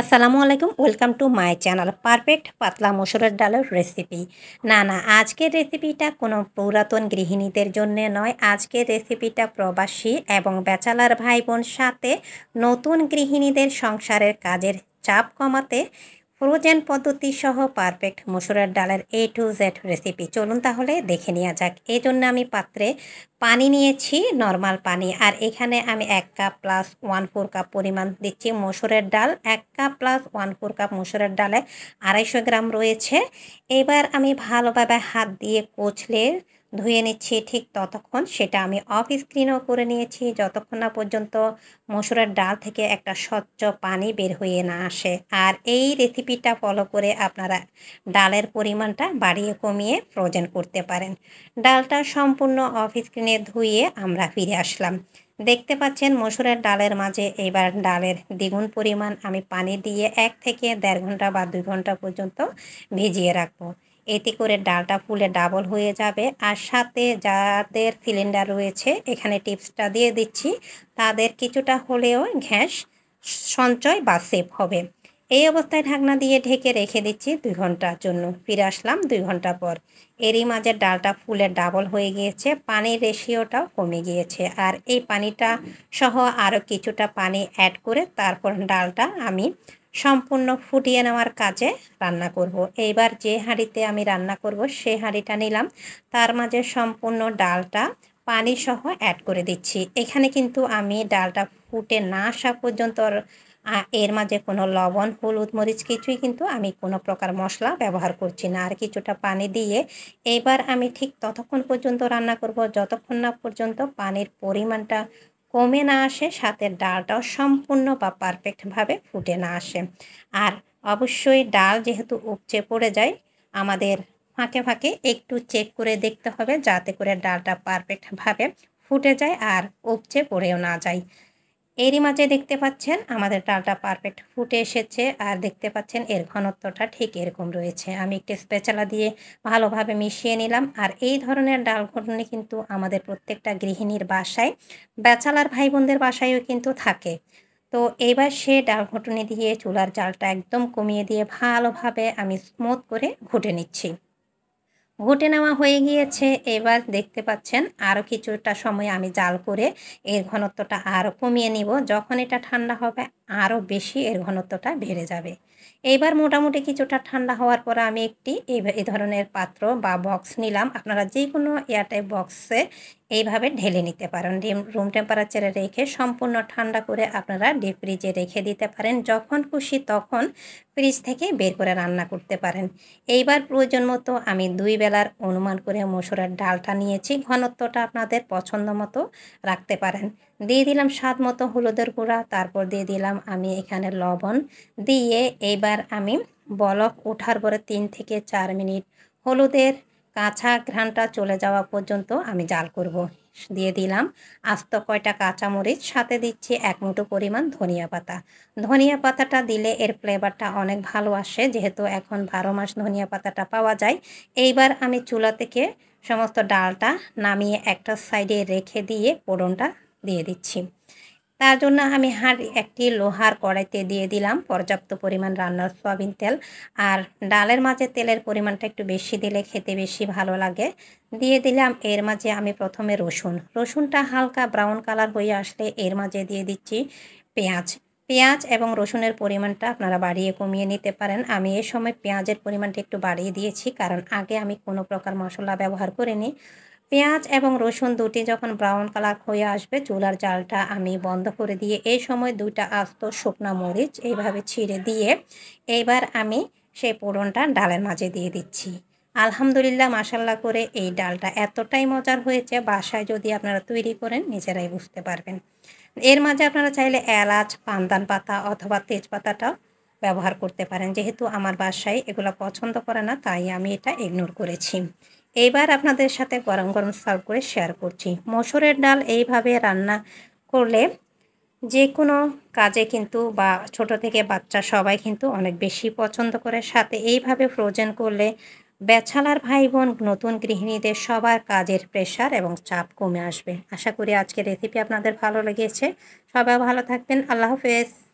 আসসালামু আলাইকুম welcome to my channel perfect পাতলা মসুরের ডালের রেসিপি না না আজকের রেসিপিটা কোনো পুরাতন গৃহিণীদের জন্য নয় আজকের রেসিপিটা প্রবাসী এবং বেচালার ভাই বোন সাথে নতুন গৃহিণীদের সংসারের কাজের চাপ কমাতে ফ্রোজেন পদ্ধতি সহ পারফেক্ট মসুরের ডালের এ টু জেড রেসিপি চলুন তাহলে দেখে নেওয়া যাক এই জন্য আমি পাত্রে পানি নিয়েছি নর্মাল পানি আর এখানে আমি এক cup plus one four cup পরিমাণ দিচ্ছি মসুরের ডাল এক cup plus one four cup মসুরের ডালে আড়াইশো গ্রাম রয়েছে এবার আমি ভালোভাবে হাত দিয়ে কোচলে ধুয়ে নিচ্ছি ঠিক ততক্ষণ সেটা আমি অফ স্ক্রিনও করে নিয়েছি যতক্ষণ না পর্যন্ত মসুরের ডাল থেকে একটা স্বচ্ছ পানি বের হয়ে না আসে আর এই রেসিপিটা ফলো করে আপনারা ডালের পরিমাণটা বাড়িয়ে কমিয়ে ফ্রোজেন করতে পারেন ডালটা সম্পূর্ণ অফ স্ক্রিনে ধুয়ে আমরা ফিরে আসলাম দেখতে পাচ্ছেন মসুরের ডালের মাঝে এবার ডালের দ্বিগুণ পরিমাণ আমি পানি দিয়ে এক থেকে দেড় ঘন্টা বা দুই ঘন্টা পর্যন্ত ভিজিয়ে রাখবো এতে করে ডালটা ফুলে ডাবল হয়ে যাবে আর সাথে যাদের সিলিন্ডার রয়েছে এখানে টিপসটা দিয়ে দিচ্ছি তাদের কিছুটা হলেও গ্যাস সঞ্চয় বা সেভ হবে এই অবস্থায় ঢাকনা দিয়ে ঢেকে রেখে দিচ্ছি দুই ঘন্টার জন্য ফিরে আসলাম দুই ঘন্টা পর এরই মাঝে ডালটা ফুলে ডাবল হয়ে গিয়েছে পানির রেশিওটাও কমে গিয়েছে আর এই পানিটা সহ আরও কিছুটা পানি অ্যাড করে তারপর ডালটা আমি সম্পূর্ণ ফুটিয়ে নেওয়ার কাজে রান্না করব। এইবার যে হাঁড়িতে আমি রান্না করব সে হাঁড়িটা নিলাম তার মাঝে সম্পূর্ণ ডালটা পানি সহ অ্যাড করে দিচ্ছি এখানে কিন্তু আমি ডালটা ফুটে না আসা পর্যন্ত এর মাঝে কোনো লবণ হলুদ মরিচ কিছুই কিন্তু আমি কোনো প্রকার মশলা ব্যবহার করছি না আর কিছুটা পানি দিয়ে এইবার আমি ঠিক ততক্ষণ পর্যন্ত রান্না করব যতক্ষণ না পর্যন্ত পানির পরিমাণটা কমে না আসে সাথে ডালটাও সম্পূর্ণ বা পারফেক্টভাবে ফুটে না আসে আর অবশ্যই ডাল যেহেতু উপচে পড়ে যায় আমাদের ফাঁকে ফাঁকে একটু চেক করে দেখতে হবে যাতে করে ডালটা পারফেক্টভাবে ফুটে যায় আর উপচে পড়েও না যায় এরই মাঝে দেখতে পাচ্ছেন আমাদের ডালটা পারফেক্ট ফুটে এসেছে আর দেখতে পাচ্ছেন এর ঘনত্বটা ঠিক এরকম রয়েছে আমি একটি স্পেচালা দিয়ে ভালোভাবে মিশিয়ে নিলাম আর এই ধরনের ডাল ঘটনে কিন্তু আমাদের প্রত্যেকটা গৃহিণীর বাসায় বেচালার ভাই বোনদের বাসায়ও কিন্তু থাকে তো এইবার সে ডাল ঘটনে দিয়ে চুলার জালটা একদম কমিয়ে দিয়ে ভালোভাবে আমি স্মুথ করে ঘুটে নিচ্ছি ঘুটে নেওয়া হয়ে গিয়েছে এবার দেখতে পাচ্ছেন আরও কিছুটা সময় আমি জাল করে এর ঘনত্বটা আরও কমিয়ে নিব যখন এটা ঠান্ডা হবে আরও বেশি এর ঘনত্বটা বেড়ে যাবে এইবার মোটামুটি কিছুটা ঠান্ডা হওয়ার পর আমি একটি এই ধরনের পাত্র বা বক্স নিলাম আপনারা যে কোনো এয়ারটাইপ বক্সে এইভাবে ঢেলে নিতে পারেন রুম টেম্পারেচারে রেখে সম্পূর্ণ ঠান্ডা করে আপনারা ডিপ ফ্রিজে রেখে দিতে পারেন যখন খুশি তখন ফ্রিজ থেকে বের করে রান্না করতে পারেন এইবার প্রয়োজন মতো আমি দুই বেলার অনুমান করে মসুরের ডালটা নিয়েছি ঘনত্বটা আপনাদের পছন্দ মতো রাখতে পারেন দিয়ে দিলাম স্বাদ মতো হলুদের গুঁড়া তারপর দিয়ে দিলাম আমি এখানে লবণ দিয়ে এইবার আমি বলক ওঠার পরে তিন থেকে চার মিনিট হলুদের কাঁচা ঘ্রানটা চলে যাওয়া পর্যন্ত আমি জাল করব দিয়ে দিলাম আস্ত কয়টা কাঁচামরিচ সাথে দিচ্ছি এক মুঠো পরিমাণ ধনিয়া পাতা ধনিয়া পাতাটা দিলে এর ফ্লেভারটা অনেক ভালো আসে যেহেতু এখন বারো মাস ধনিয়া পাতাটা পাওয়া যায় এইবার আমি চুলা থেকে সমস্ত ডালটা নামিয়ে একটা সাইডে রেখে দিয়ে পোড়নটা দিয়ে দিচ্ছি তার জন্য আমি হাঁড়ি একটি লোহার কড়াইতে দিয়ে দিলাম পর্যাপ্ত পরিমাণ রান্নার সয়াবিন তেল আর ডালের মাঝে তেলের পরিমাণটা একটু বেশি দিলে খেতে বেশি ভালো লাগে দিয়ে দিলাম এর মাঝে আমি প্রথমে রসুন রসুনটা হালকা ব্রাউন কালার হয়ে আসলে এর মাঝে দিয়ে দিচ্ছি পেঁয়াজ পেঁয়াজ এবং রসুনের পরিমাণটা আপনারা বাড়িয়ে কমিয়ে নিতে পারেন আমি এ সময় পেঁয়াজের পরিমাণটা একটু বাড়িয়ে দিয়েছি কারণ আগে আমি কোনো প্রকার মশলা ব্যবহার করিনি পেঁয়াজ এবং রসুন দুটি যখন ব্রাউন কালার হয়ে আসবে চুলার জালটা আমি বন্ধ করে দিয়ে এই সময় দুইটা আস্ত শুকনা মরিচ এইভাবে ছিঁড়ে দিয়ে এইবার আমি সেই পোড়নটা ডালের মাঝে দিয়ে দিচ্ছি আলহামদুলিল্লাহ মাসাল্লাহ করে এই ডালটা এতটাই মজার হয়েছে বাসায় যদি আপনারা তৈরি করেন নিজেরাই বুঝতে পারবেন এর মাঝে আপনারা চাইলে এলাচ পান্দান পাতা অথবা তেজপাতাটাও ব্যবহার করতে পারেন যেহেতু আমার বাসায় এগুলো পছন্দ করে না তাই আমি এটা ইগনোর করেছি এইবার আপনাদের সাথে গরম গরম সার্ভ করে শেয়ার করছি মসুরের ডাল এইভাবে রান্না করলে যে কোনো কাজে কিন্তু বা ছোট থেকে বাচ্চা সবাই কিন্তু অনেক বেশি পছন্দ করে সাথে এইভাবে ফ্রোজেন করলে বেছালার ভাই বোন নতুন গৃহিণীদের সবার কাজের প্রেশার এবং চাপ কমে আসবে আশা করি আজকে রেসিপি আপনাদের ভালো লেগেছে সবাই ভালো থাকবেন আল্লাহ হাফেজ